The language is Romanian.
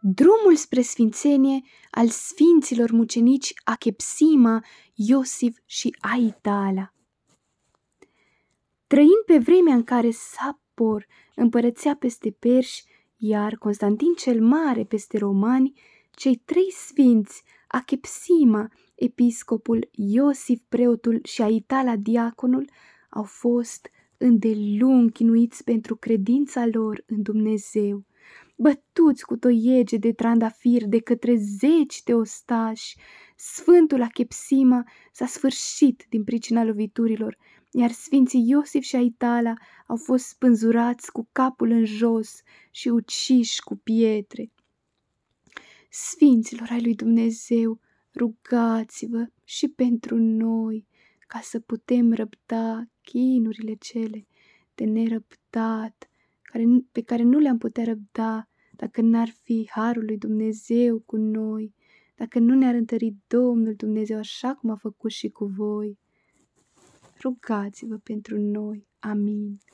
Drumul spre sfințenie al sfinților mucenici Achepsima, Iosif și Aitala. Trăind pe vremea în care Sapor împărățea peste perși, iar Constantin cel Mare peste romani, cei trei sfinți, Achepsima, episcopul, Iosif preotul și Aitala diaconul, au fost îndelung chinuiți pentru credința lor în Dumnezeu – bătuți cu toiege de trandafir de către zeci de ostași. Sfântul Achepsima s-a sfârșit din pricina loviturilor, iar sfinții Iosif și Aitala au fost spânzurați cu capul în jos și uciși cu pietre. Sfinților ai lui Dumnezeu, rugați-vă și pentru noi, ca să putem răbda chinurile cele de nerăbdat care, pe care nu le-am putea răbda dacă n-ar fi harul lui Dumnezeu cu noi, dacă nu ne-ar întări Domnul Dumnezeu așa cum a făcut și cu voi. Rugați-vă pentru noi. Amin.